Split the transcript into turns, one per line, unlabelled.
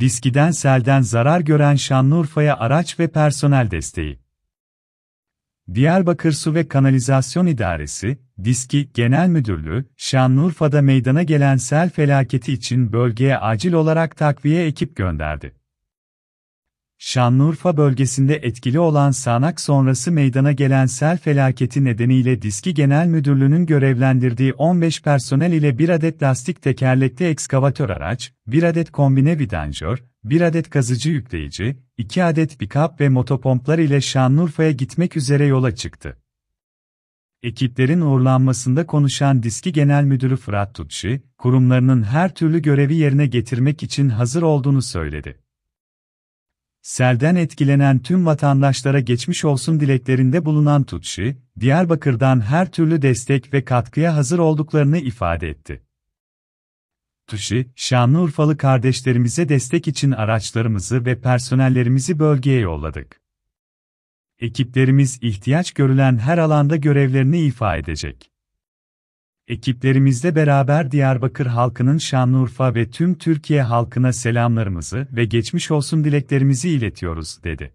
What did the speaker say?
Diskiden selden zarar gören Şanlıurfa'ya araç ve personel desteği. Diyarbakır Su ve Kanalizasyon İdaresi, Diski Genel Müdürlüğü, Şanlıurfa'da meydana gelen sel felaketi için bölgeye acil olarak takviye ekip gönderdi. Şanlıurfa bölgesinde etkili olan sağanak sonrası meydana gelen sel felaketi nedeniyle Diski Genel Müdürlüğü'nün görevlendirdiği 15 personel ile bir adet lastik tekerlekli ekskavatör araç, bir adet kombine vidanjör, bir adet kazıcı yükleyici, iki adet pikap ve motopomplar ile Şanlıurfa'ya gitmek üzere yola çıktı. Ekiplerin uğurlanmasında konuşan Diski Genel Müdürü Fırat Tutşi, kurumlarının her türlü görevi yerine getirmek için hazır olduğunu söyledi. Selden etkilenen tüm vatandaşlara geçmiş olsun dileklerinde bulunan Tutşi, Diyarbakır'dan her türlü destek ve katkıya hazır olduklarını ifade etti. Tutşi, Şanlıurfalı kardeşlerimize destek için araçlarımızı ve personellerimizi bölgeye yolladık. Ekiplerimiz ihtiyaç görülen her alanda görevlerini ifa edecek. Ekiplerimizle beraber Diyarbakır halkının Şanlıurfa ve tüm Türkiye halkına selamlarımızı ve geçmiş olsun dileklerimizi iletiyoruz, dedi.